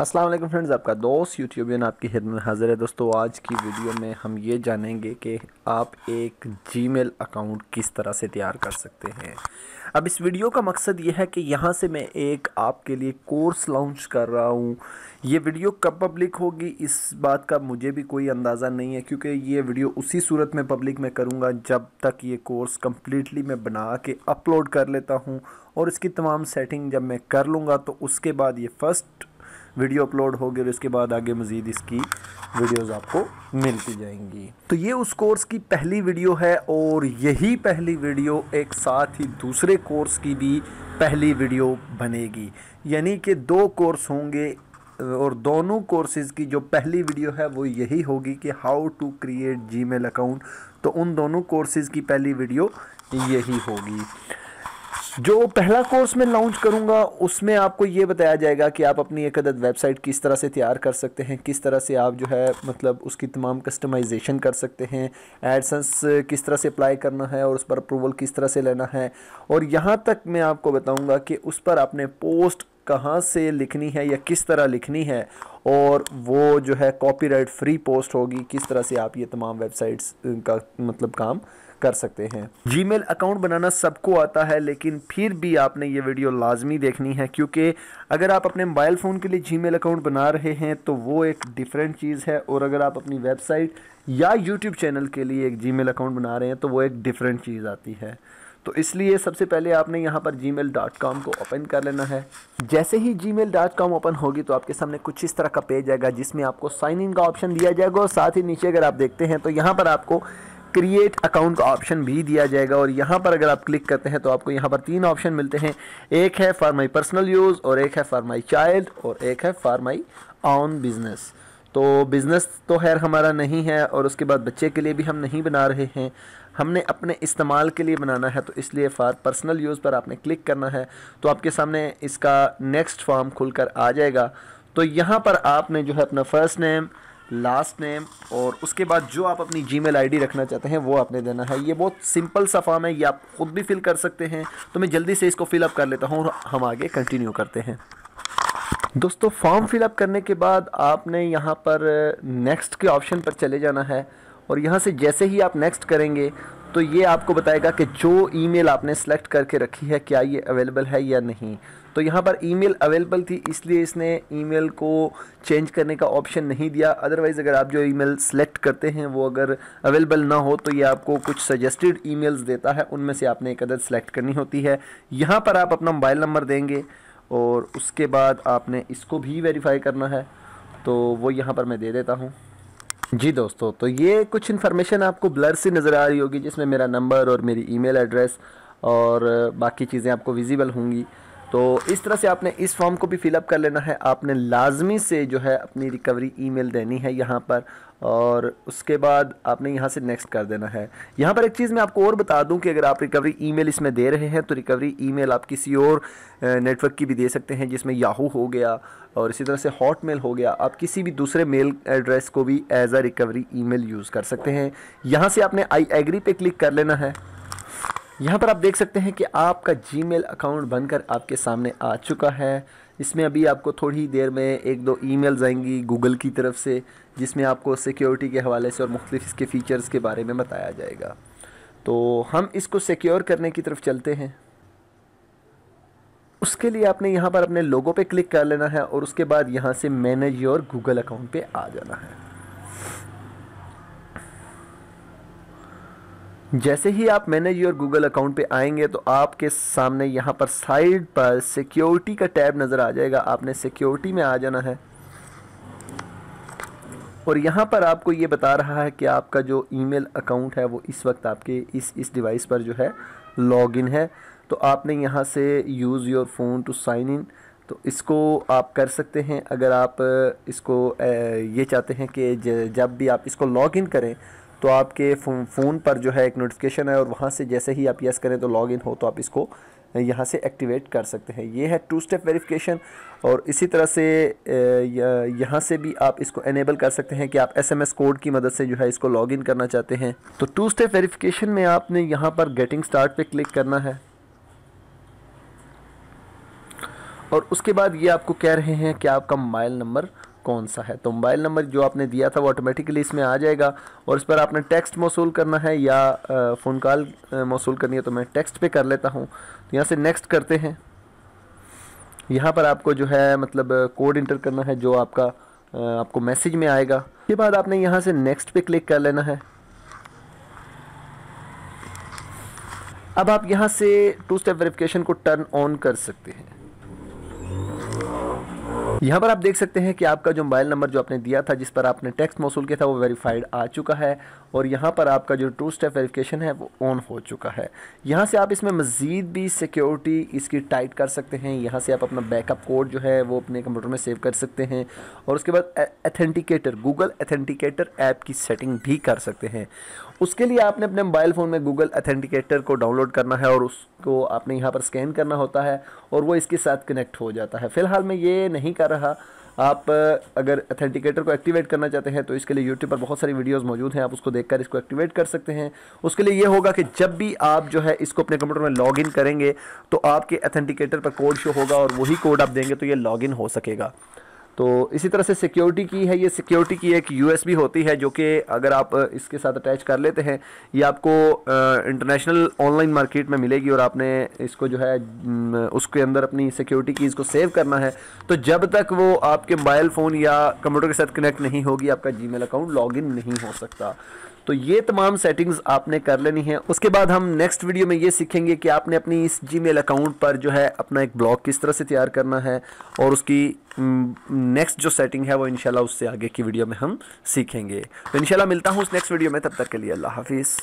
अस्सलाम वालेकुम फ्रेंड्स आपका दोस्त यूट्यूबियन आपकी खिदमत हाजिर है दोस्तों आज की वीडियो में हम ये जानेंगे कि आप एक जीमेल अकाउंट किस तरह से तैयार कर सकते हैं अब इस वीडियो का मकसद ये है कि यहाँ से मैं एक आपके लिए कोर्स लॉन्च कर रहा हूँ ये वीडियो कब पब्लिक होगी इस बात का मुझे भी कोई अंदाज़ा नहीं है क्योंकि ये वीडियो उसी सूरत में पब्लिक में करूँगा जब तक ये कोर्स कम्प्लीटली मैं बना के अपलोड कर लेता हूँ और इसकी तमाम सेटिंग जब मैं कर लूँगा तो उसके बाद ये फ़र्स्ट वीडियो अपलोड होगी और इसके बाद आगे मज़ीद इसकी वीडियोस आपको मिलती जाएंगी तो ये उस कोर्स की पहली वीडियो है और यही पहली वीडियो एक साथ ही दूसरे कोर्स की भी पहली वीडियो बनेगी यानी कि दो कोर्स होंगे और दोनों कोर्सेज़ की जो पहली वीडियो है वो यही होगी कि how to create Gmail account तो उन दोनों कोर्सेज़ की पहली वीडियो यही होगी जो पहला कोर्स मैं लॉन्च करूंगा उसमें आपको ये बताया जाएगा कि आप अपनी एक अदद वेबसाइट किस तरह से तैयार कर सकते हैं किस तरह से आप जो है मतलब उसकी तमाम कस्टमाइजेशन कर सकते हैं एडसेंस किस तरह से अप्लाई करना है और उस पर अप्रूवल किस तरह से लेना है और यहाँ तक मैं आपको बताऊँगा कि उस पर आपने पोस्ट कहाँ से लिखनी है या किस तरह लिखनी है और वो जो है कॉपीराइट फ्री पोस्ट होगी किस तरह से आप ये तमाम वेबसाइट्स का मतलब काम कर सकते हैं जीमेल अकाउंट बनाना सबको आता है लेकिन फिर भी आपने ये वीडियो लाजमी देखनी है क्योंकि अगर आप अपने मोबाइल फ़ोन के लिए जीमेल अकाउंट बना रहे हैं तो वो एक डिफरेंट चीज़ है और अगर आप अपनी वेबसाइट या यूट्यूब चैनल के लिए एक जी अकाउंट बना रहे हैं तो वो एक डिफरेंट चीज़ आती है तो इसलिए सबसे पहले आपने यहाँ पर जी को ओपन कर लेना है जैसे ही जी ओपन होगी तो आपके सामने कुछ इस तरह का पेज आएगा जिसमें आपको साइन इन का ऑप्शन दिया जाएगा और साथ ही नीचे अगर आप देखते हैं तो यहाँ पर आपको क्रिएट अकाउंट का ऑप्शन भी दिया जाएगा और यहाँ पर अगर आप क्लिक करते हैं तो आपको यहाँ पर तीन ऑप्शन मिलते हैं एक है फॉर माई पर्सनल यूज़ और एक है फॉर माई चाइल्ड और एक है फॉर माई ऑन बिज़नेस तो बिज़नेस तो खैर हमारा नहीं है और उसके बाद बच्चे के लिए भी हम नहीं बना रहे हैं हमने अपने इस्तेमाल के लिए बनाना है तो इसलिए फ़ार पर्सनल यूज़ पर आपने क्लिक करना है तो आपके सामने इसका नेक्स्ट फॉर्म खुलकर आ जाएगा तो यहाँ पर आपने जो है अपना फ़र्स्ट नेम लास्ट नेम और उसके बाद जो आप अपनी जी मेल रखना चाहते हैं वो आपने देना है ये बहुत सिंपल सा फॉर्म है ये आप ख़ुद भी फिल कर सकते हैं तो मैं जल्दी से इसको फिलअप कर लेता हूँ और हम आगे कंटिन्यू करते हैं दोस्तों फॉर्म फिलअप करने के बाद आपने यहाँ पर नेक्स्ट के ऑप्शन पर चले जाना है और यहाँ से जैसे ही आप नेक्स्ट करेंगे तो ये आपको बताएगा कि जो ईमेल आपने सेलेक्ट करके रखी है क्या ये अवेलेबल है या नहीं तो यहाँ पर ईमेल अवेलेबल थी इसलिए इसने ईमेल को चेंज करने का ऑप्शन नहीं दिया अदरवाइज़ अगर आप जो ईमेल सेलेक्ट करते हैं वो अगर अवेलेबल ना हो तो ये आपको कुछ सजेस्टेड ईमेल्स देता है उनमें से आपने एक अदर सेलेक्ट करनी होती है यहाँ पर आप अपना मोबाइल नंबर देंगे और उसके बाद आपने इसको भी वेरीफाई करना है तो वो यहाँ पर मैं दे देता हूँ जी दोस्तों तो ये कुछ इन्फॉर्मेशन आपको ब्लर सी नज़र आ रही होगी जिसमें मेरा नंबर और मेरी ईमेल एड्रेस और बाकी चीज़ें आपको विजिबल होंगी तो इस तरह से आपने इस फॉर्म को भी फिलअप कर लेना है आपने लाजमी से जो है अपनी रिकवरी ईमेल देनी है यहाँ पर और उसके बाद आपने यहाँ से नेक्स्ट कर देना है यहाँ पर एक चीज़ मैं आपको और बता दूँ कि अगर आप रिकवरी ईमेल इसमें दे रहे हैं तो रिकवरी ईमेल आप किसी और नेटवर्क की भी दे सकते हैं जिसमें याहू हो गया और इसी तरह से हॉट मेल हो गया आप किसी भी दूसरे मेल एड्रेस को भी as a recovery e use कर सकते हैं यहाँ से आपने आई एग्री पे क्लिक कर लेना है यहाँ पर आप देख सकते हैं कि आपका जीमेल अकाउंट बनकर आपके सामने आ चुका है इसमें अभी आपको थोड़ी देर में एक दो ईमेल्स आएंगी गूगल की तरफ से जिसमें आपको सिक्योरिटी के हवाले से और मुख्तलिफ इसके फ़ीचर्स के बारे में बताया जाएगा तो हम इसको सिक्योर करने की तरफ चलते हैं उसके लिए आपने यहाँ पर अपने लोगों पे क्लिक कर लेना है और उसके बाद यहाँ से मैनेज योर गूगल अकाउंट पे आ जाना है जैसे ही आप मैनेज योर गूगल अकाउंट पे आएंगे तो आपके सामने यहाँ पर साइड पर सिक्योरिटी का टैब नज़र आ जाएगा आपने सिक्योरिटी में आ जाना है और यहाँ पर आपको ये बता रहा है कि आपका जो ईमेल अकाउंट है वो इस वक्त आपके इस इस डिवाइस पर जो है लॉगिन है तो आपने यहाँ से use your phone to sign in तो इसको आप कर सकते हैं अगर आप इसको ये चाहते हैं कि जब भी आप इसको लॉगिन करें तो आपके फ़ोन पर जो है एक नोटिफिकेशन है और वहाँ से जैसे ही आप यस करें तो लॉग इन हो तो आप इसको यहाँ से एक्टिवेट कर सकते हैं ये है टू स्टेप वेरिफिकेशन और इसी तरह से यहाँ से भी आप इसको एनेबल कर सकते हैं कि आप एसएमएस कोड की मदद से जो है इसको लॉगिन करना चाहते हैं तो टू स्टेप वेरिफिकेशन में आपने यहाँ पर गेटिंग स्टार्ट पे क्लिक करना है और उसके बाद ये आपको कह रहे हैं कि आपका मोबाइल नंबर कौन सा है तो मोबाइल नंबर जो आपने दिया था वो ऑटोमेटिकली इसमें आ जाएगा और इस पर आपने टेक्स्ट मौसू करना है या फ़ोन कॉल मौसू करनी है तो मैं टेक्स्ट पे कर लेता हूँ तो यहाँ से नेक्स्ट करते हैं यहाँ पर आपको जो है मतलब कोड इंटर करना है जो आपका आपको मैसेज में आएगा उसके बाद आपने यहाँ से नेक्स्ट पे क्लिक कर लेना है अब आप यहाँ से टू स्टेप वेरिफिकेशन को टर्न ऑन कर सकते हैं यहाँ पर आप देख सकते हैं कि आपका जो मोबाइल नंबर जो आपने दिया था जिस पर आपने टैक्स मौसू किया था वो वेरीफाइड आ चुका है और यहाँ पर आपका जो टू स्टेप वेरीफिकेशन है वो ऑन हो चुका है यहाँ से आप इसमें मज़ीद भी सिक्योरिटी इसकी टाइट कर सकते हैं यहाँ से आप अपना बैकअप कोड जो है वो अपने कंप्यूटर में सेव कर सकते हैं और उसके बाद एथेंटिकेटर गूगल एथेंटिकेटर ऐप की सेटिंग भी कर सकते हैं उसके लिए आपने अपने मोबाइल फ़ोन में गूगल एथेंटिकेटर को डाउनलोड करना है और उसको आपने यहाँ पर स्कैन करना होता है और वो इसके साथ कनेक्ट हो जाता है फ़िलहाल मैं ये नहीं कर रहा आप अगर अथेंटिकेटर को एक्टिवेट करना चाहते हैं तो इसके लिए यूट्यूब पर बहुत सारी वीडियोस मौजूद हैं आप उसको देखकर इसको एक्टिवेट कर सकते हैं उसके लिए ये होगा कि जब भी आप जो है इसको अपने कंप्यूटर में लॉगिन करेंगे तो आपके अथेंटिकेटर पर कोड शो होगा और वही कोड आप देंगे तो ये लॉगिन हो सकेगा तो इसी तरह से सिक्योरिटी की है ये सिक्योरिटी की एक यूएसबी होती है जो कि अगर आप इसके साथ अटैच कर लेते हैं ये आपको इंटरनेशनल ऑनलाइन मार्केट में मिलेगी और आपने इसको जो है उसके अंदर अपनी सिक्योरिटी कीज़ को सेव करना है तो जब तक वो आपके मोबाइल फ़ोन या कंप्यूटर के साथ कनेक्ट नहीं होगी आपका जी अकाउंट लॉग नहीं हो सकता तो ये तमाम सेटिंग्स आपने कर लेनी है उसके बाद हम नेक्स्ट वीडियो में ये सीखेंगे कि आपने अपनी इस जीमेल अकाउंट पर जो है अपना एक ब्लॉग किस तरह से तैयार करना है और उसकी नेक्स्ट जो सेटिंग है वो इनशाला उससे आगे की वीडियो में हम सीखेंगे तो इनशाला मिलता हूँ उस नेक्स्ट वीडियो में तब तक के लिए अल्लाह हाफिज़